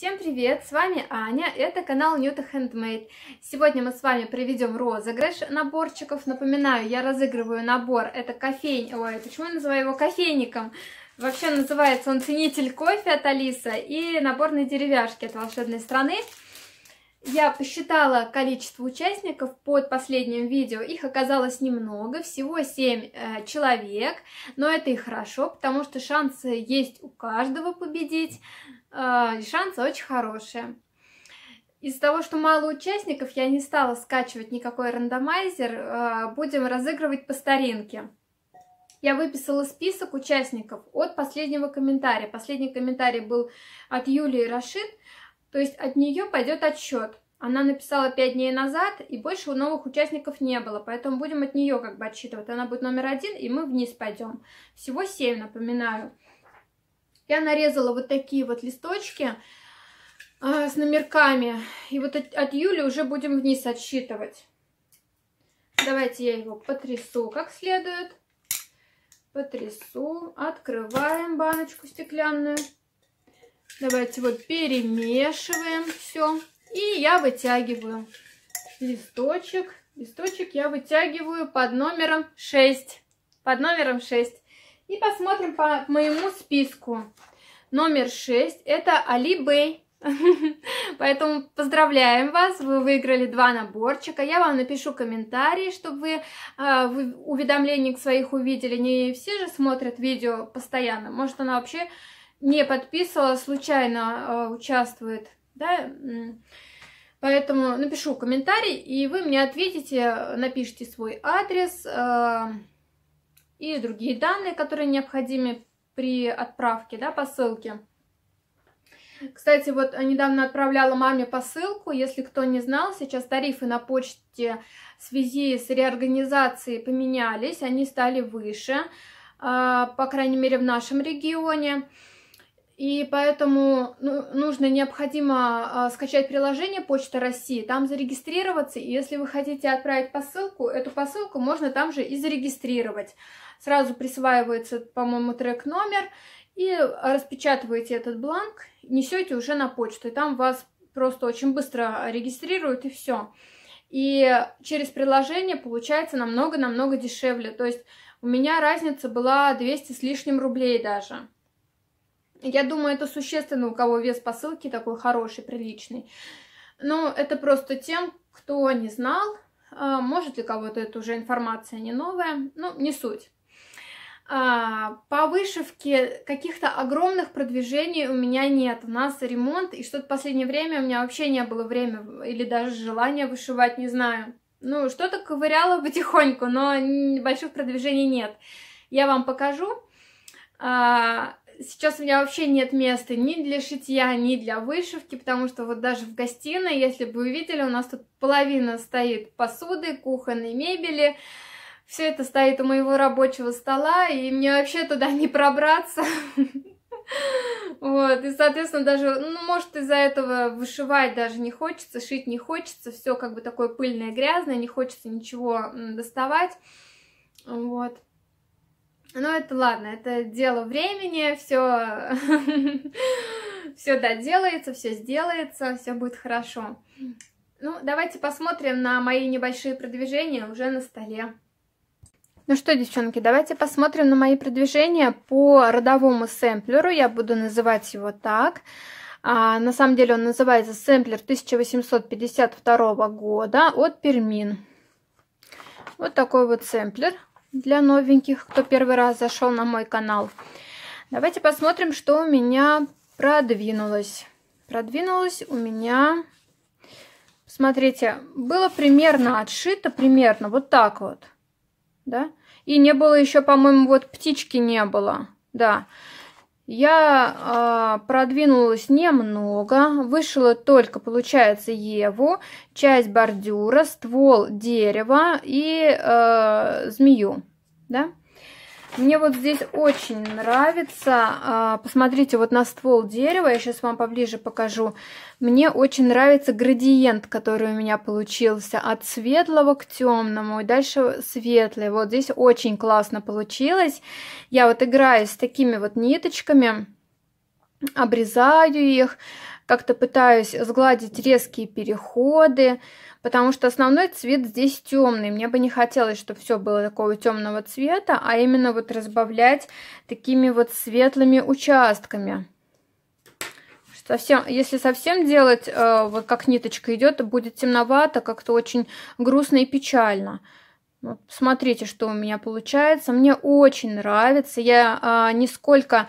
Всем привет, с вами Аня, это канал Newta Handmade. Сегодня мы с вами проведем розыгрыш наборчиков. Напоминаю, я разыгрываю набор, это кофейник, ой, почему я называю его кофейником? Вообще называется он «Ценитель кофе» от Алиса и наборные деревяшки от волшебной страны. Я посчитала количество участников под последним видео, их оказалось немного, всего 7 э, человек, но это и хорошо, потому что шансы есть у каждого победить. Э, шансы очень хорошие. Из-за того, что мало участников, я не стала скачивать никакой рандомайзер, э, будем разыгрывать по старинке. Я выписала список участников от последнего комментария. Последний комментарий был от Юлии Рашид, то есть от нее пойдет отсчет. Она написала 5 дней назад, и больше у новых участников не было, поэтому будем от нее как бы отсчитывать. Она будет номер один, и мы вниз пойдем. Всего 7, напоминаю. Я нарезала вот такие вот листочки э, с номерками. И вот от, от Юли уже будем вниз отсчитывать. Давайте я его потрясу как следует. Потрясу. Открываем баночку стеклянную. Давайте вот перемешиваем все. И я вытягиваю листочек. Листочек я вытягиваю под номером 6. Под номером 6. И посмотрим по моему списку. Номер 6 это Алибей. Поэтому поздравляем вас, вы выиграли два наборчика. Я вам напишу комментарий, чтобы вы, э, вы уведомления своих увидели. Не все же смотрят видео постоянно. Может, она вообще не подписывала, случайно э, участвует. Да? Поэтому напишу комментарий, и вы мне ответите, напишите свой адрес. Э, и другие данные, которые необходимы при отправке да, посылки. Кстати, вот недавно отправляла маме посылку, если кто не знал, сейчас тарифы на почте в связи с реорганизацией поменялись, они стали выше, а, по крайней мере в нашем регионе. И поэтому ну, нужно, необходимо а, скачать приложение Почта России, там зарегистрироваться, и если вы хотите отправить посылку, эту посылку можно там же и зарегистрировать. Сразу присваивается, по-моему, трек-номер, и распечатываете этот бланк, несете уже на почту, и там вас просто очень быстро регистрируют, и все. И через приложение получается намного-намного дешевле, то есть у меня разница была 200 с лишним рублей даже. Я думаю, это существенно, у кого вес посылки такой хороший, приличный. Но это просто тем, кто не знал, а, может ли кого-то это уже информация не новая, ну, не суть. А, по вышивке каких-то огромных продвижений у меня нет. У нас ремонт, и что-то в последнее время у меня вообще не было времени или даже желания вышивать, не знаю. Ну, что-то ковыряла потихоньку, но больших продвижений нет. Я вам покажу. А, сейчас у меня вообще нет места ни для шитья, ни для вышивки, потому что вот даже в гостиной, если бы вы видели, у нас тут половина стоит посуды, кухонной мебели, все это стоит у моего рабочего стола, и мне вообще туда не пробраться. Вот, и, соответственно, даже, ну, может, из-за этого вышивать даже не хочется, шить не хочется, все как бы такое пыльное, грязное, не хочется ничего доставать, вот. Ну, это ладно, это дело времени, все, все доделается, все сделается, все будет хорошо. Ну, давайте посмотрим на мои небольшие продвижения уже на столе. Ну что, девчонки, давайте посмотрим на мои продвижения по родовому сэмплеру. Я буду называть его так. А, на самом деле он называется сэмплер 1852 года от Пермин. Вот такой вот сэмплер для новеньких, кто первый раз зашел на мой канал. Давайте посмотрим, что у меня продвинулось. Продвинулось у меня... Смотрите, было примерно отшито, примерно вот так вот. Да? И не было еще, по-моему, вот птички не было. Да. Я э, продвинулась немного, вышила только, получается, Еву, часть бордюра, ствол дерева и э, змею, да? Мне вот здесь очень нравится, а, посмотрите вот на ствол дерева, я сейчас вам поближе покажу. Мне очень нравится градиент, который у меня получился от светлого к темному и дальше светлый. Вот здесь очень классно получилось. Я вот играю с такими вот ниточками, обрезаю их как-то пытаюсь сгладить резкие переходы, потому что основной цвет здесь темный. Мне бы не хотелось, чтобы все было такого темного цвета, а именно вот разбавлять такими вот светлыми участками. Совсем, если совсем делать, э, вот как ниточка идет, будет темновато, как-то очень грустно и печально. Вот смотрите, что у меня получается. Мне очень нравится. Я э, нисколько... сколько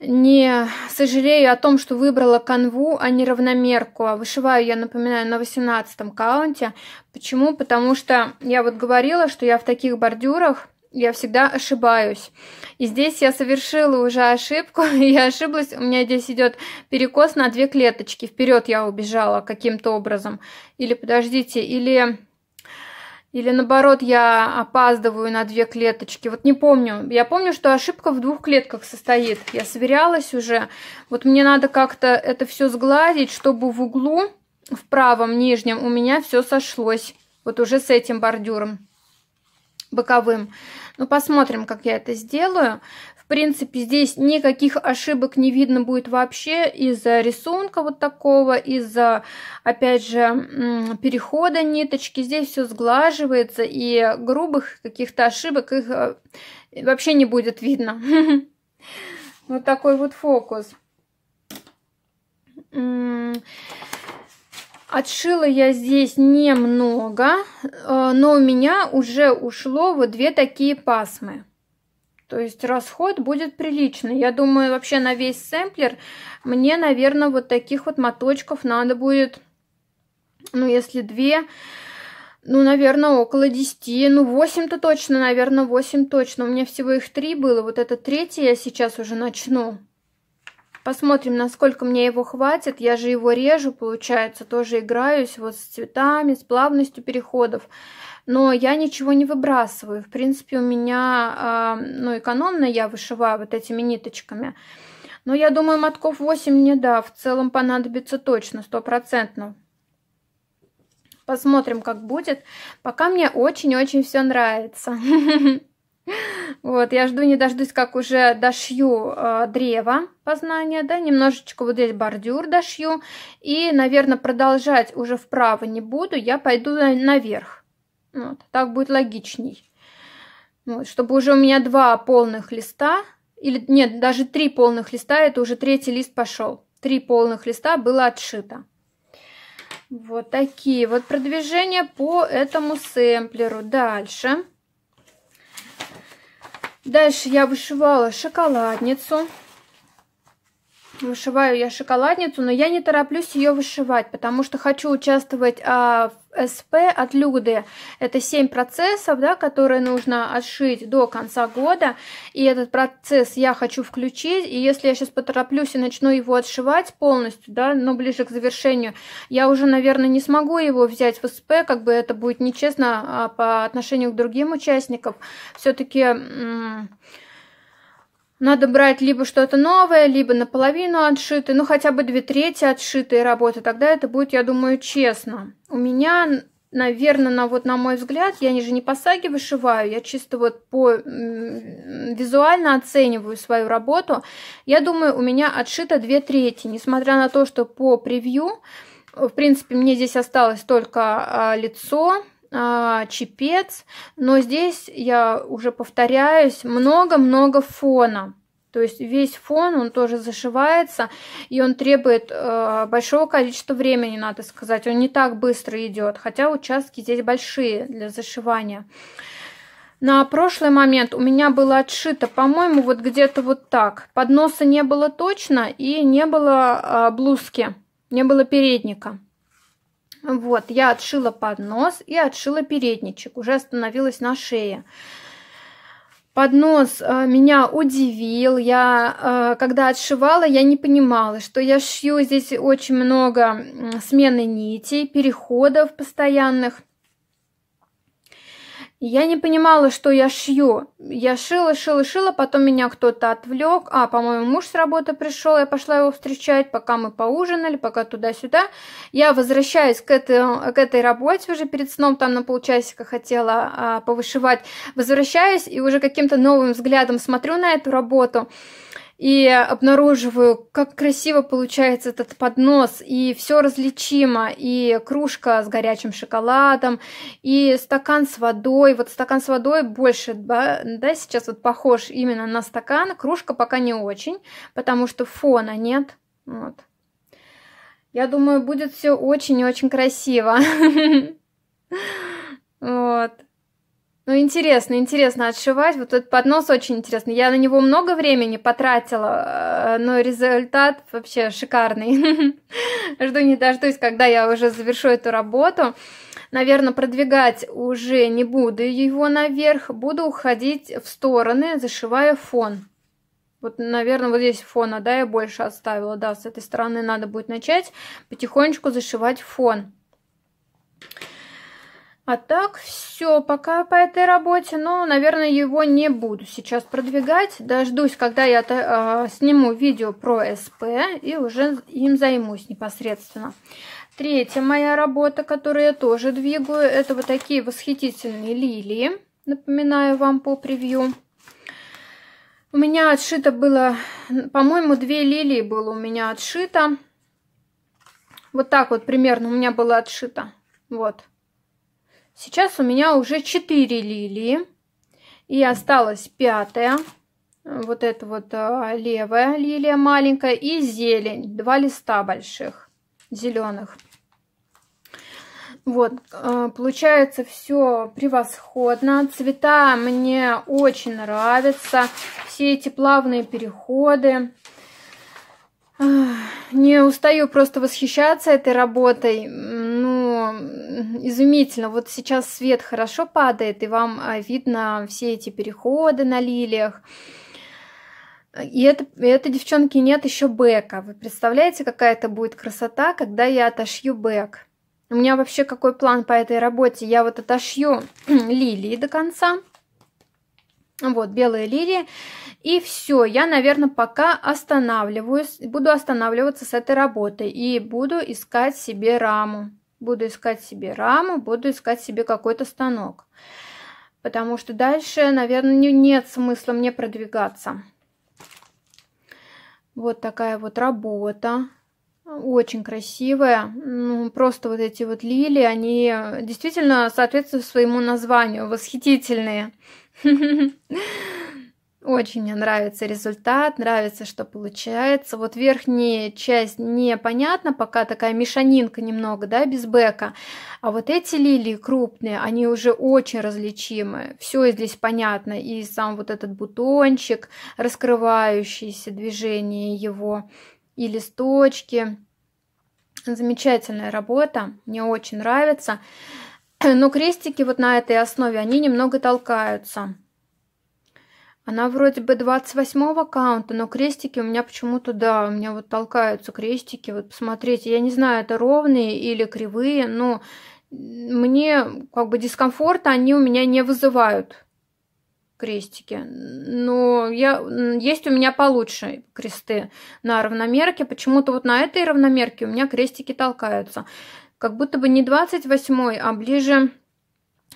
не сожалею о том, что выбрала канву, а не равномерку. А вышиваю я, напоминаю, на 18 каунте. Почему? Потому что я вот говорила, что я в таких бордюрах я всегда ошибаюсь. И здесь я совершила уже ошибку, я ошиблась, у меня здесь идет перекос на две клеточки, вперед я убежала каким-то образом. Или подождите, или или наоборот, я опаздываю на две клеточки. Вот не помню. Я помню, что ошибка в двух клетках состоит. Я сверялась уже. Вот мне надо как-то это все сгладить, чтобы в углу, в правом нижнем, у меня все сошлось. Вот уже с этим бордюром боковым. Ну, посмотрим, как я это сделаю принципе, здесь никаких ошибок не видно будет вообще из-за рисунка вот такого, из-за, опять же, перехода ниточки. Здесь все сглаживается, и грубых каких-то ошибок их э, вообще не будет видно. Вот такой вот фокус. Отшила я здесь немного, э, но у меня уже ушло вот две такие пасмы. То есть расход будет приличный. Я думаю, вообще на весь сэмплер мне, наверное, вот таких вот моточков надо будет, ну, если две, ну, наверное, около десяти, Ну, восемь то точно, наверное, восемь точно. У меня всего их три было. Вот это третье я сейчас уже начну. Посмотрим, насколько мне его хватит. Я же его режу, получается, тоже играюсь вот с цветами, с плавностью переходов но я ничего не выбрасываю. В принципе, у меня, а, ну, экономно я вышиваю вот этими ниточками. Но я думаю, мотков 8 мне, да, в целом понадобится точно, стопроцентно. Посмотрим, как будет. Пока мне очень-очень все нравится. Вот, я жду, не дождусь, как уже дошью э, древо познания, да, немножечко вот здесь бордюр дошью. И, наверное, продолжать уже вправо не буду, я пойду наверх. Вот, так будет логичней. Вот, чтобы уже у меня два полных листа, или нет, даже три полных листа, это уже третий лист пошел. Три полных листа было отшито. Вот такие вот продвижения по этому сэмплеру. Дальше. Дальше я вышивала шоколадницу. Вышиваю я шоколадницу, но я не тороплюсь ее вышивать, потому что хочу участвовать а, в СП от Люды. Это 7 процессов, да, которые нужно отшить до конца года. И этот процесс я хочу включить. И если я сейчас потороплюсь и начну его отшивать полностью, да, но ближе к завершению, я уже, наверное, не смогу его взять в СП, как бы это будет нечестно а, по отношению к другим участникам. Все-таки надо брать либо что-то новое, либо наполовину отшитые, ну хотя бы две трети отшитые работы, тогда это будет, я думаю, честно. У меня, наверное, на, вот на мой взгляд, я же не по саге вышиваю, я чисто вот по визуально оцениваю свою работу. Я думаю, у меня отшито две трети, несмотря на то, что по превью, в принципе, мне здесь осталось только а, лицо, э, чепец, но здесь я уже повторяюсь, много-много фона. То есть весь фон, он тоже зашивается, и он требует э, большого количества времени, надо сказать. Он не так быстро идет, хотя участки здесь большие для зашивания. На прошлый момент у меня было отшито, по-моему, вот где-то вот так. Подноса не было точно и не было э, блузки, не было передника. Вот, я отшила поднос и отшила передничек, уже остановилась на шее. Поднос э, меня удивил. Я, э, когда отшивала, я не понимала, что я шью здесь очень много смены нитей, переходов постоянных. Я не понимала, что я шью. Я шила, шила, шила, потом меня кто-то отвлек. А, по-моему, муж с работы пришел, я пошла его встречать, пока мы поужинали, пока туда-сюда. Я возвращаюсь к этой, к этой работе уже перед сном, там на полчасика хотела а, повышивать. Возвращаюсь и уже каким-то новым взглядом смотрю на эту работу и обнаруживаю, как красиво получается этот поднос, и все различимо, и кружка с горячим шоколадом, и стакан с водой, вот стакан с водой больше, да, да сейчас вот похож именно на стакан, кружка пока не очень, потому что фона нет, вот. Я думаю, будет все очень-очень и красиво. Вот. Ну, интересно, интересно отшивать. Вот этот поднос очень интересный. Я на него много времени потратила, э, но результат вообще шикарный. Жду не дождусь, когда я уже завершу эту работу. Наверное, продвигать уже не буду его наверх. Буду уходить в стороны, зашивая фон. Вот, наверное, вот здесь фона, да, я больше оставила. Да, с этой стороны надо будет начать потихонечку зашивать фон. Фон. А так, все, пока по этой работе, но, наверное, его не буду сейчас продвигать. Дождусь, когда я э, сниму видео про СП и уже им займусь непосредственно. Третья моя работа, которую я тоже двигаю, это вот такие восхитительные лилии. Напоминаю вам по превью. У меня отшито было, по-моему, две лилии было у меня отшито. Вот так вот примерно у меня было отшито. Вот. Сейчас у меня уже 4 лилии. И осталась пятая. Вот это вот э, левая лилия маленькая. И зелень. Два листа больших. Зеленых. Вот, э, получается все превосходно. Цвета мне очень нравятся. Все эти плавные переходы. Не устаю просто восхищаться этой работой изумительно. Вот сейчас свет хорошо падает, и вам а, видно все эти переходы на лилиях. И это, это, девчонки, нет еще бэка. Вы представляете, какая это будет красота, когда я отошью бэк? У меня вообще какой план по этой работе? Я вот отошью лилии до конца. Вот, белые лилии. И все, я, наверное, пока останавливаюсь, буду останавливаться с этой работой и буду искать себе раму буду искать себе раму, буду искать себе какой-то станок. Потому что дальше, наверное, нет смысла мне продвигаться. Вот такая вот работа. Очень красивая. Ну, просто вот эти вот лилии, они действительно соответствуют своему названию. Восхитительные. Очень мне нравится результат, нравится, что получается. Вот верхняя часть непонятно, пока такая мешанинка немного, да, без бэка. А вот эти лилии крупные, они уже очень различимы. Все здесь понятно. И сам вот этот бутончик, раскрывающееся движение его, и листочки. Замечательная работа, мне очень нравится. Но крестики вот на этой основе, они немного толкаются. Она вроде бы 28-го аккаунта, но крестики у меня почему-то, да, у меня вот толкаются крестики. Вот посмотрите, я не знаю, это ровные или кривые, но мне как бы дискомфорта они у меня не вызывают крестики. Но я, есть у меня получше кресты на равномерке. Почему-то вот на этой равномерке у меня крестики толкаются. Как будто бы не 28, а ближе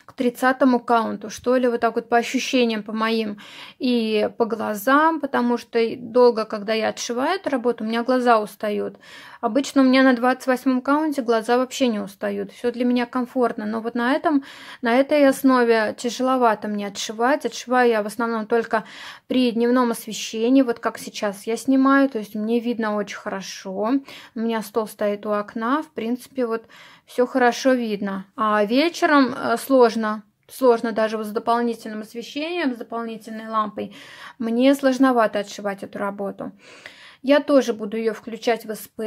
к тридцатому каунту, что ли, вот так вот по ощущениям, по моим и по глазам, потому что долго, когда я отшиваю эту работу, у меня глаза устают. Обычно у меня на двадцать восьмом каунте глаза вообще не устают, все для меня комфортно, но вот на этом, на этой основе тяжеловато мне отшивать. Отшиваю я в основном только при дневном освещении, вот как сейчас я снимаю, то есть мне видно очень хорошо, у меня стол стоит у окна, в принципе, вот все хорошо видно. А вечером э, сложно, сложно даже вот с дополнительным освещением, с дополнительной лампой. Мне сложновато отшивать эту работу. Я тоже буду ее включать в СП.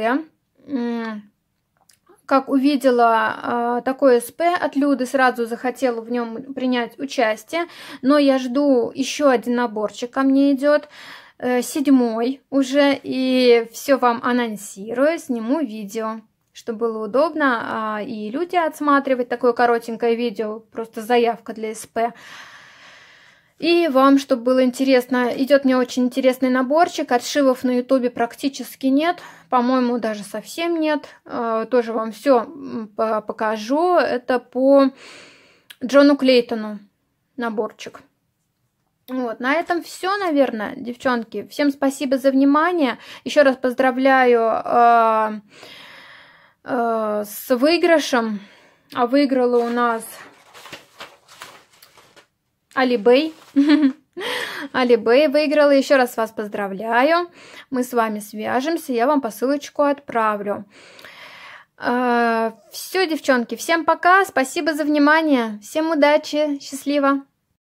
Как увидела э, а, такое СП от Люды, сразу захотела в нем принять участие. Но я жду еще один наборчик ко мне идет э, седьмой уже, и все вам анонсирую, сниму видео чтобы было удобно а, и люди отсматривать такое коротенькое видео, просто заявка для СП. И вам, чтобы было интересно, идет мне очень интересный наборчик. Отшивов на ютубе практически нет, по-моему, даже совсем нет. А, тоже вам все покажу. Это по Джону Клейтону наборчик. Вот, на этом все, наверное, девчонки. Всем спасибо за внимание. Еще раз поздравляю а, Э, с выигрышем. А выиграла у нас Алибей. Алибей выиграла. Еще раз вас поздравляю. Мы с вами свяжемся. Я вам посылочку отправлю. Э, Все, девчонки, всем пока. Спасибо за внимание. Всем удачи. Счастливо.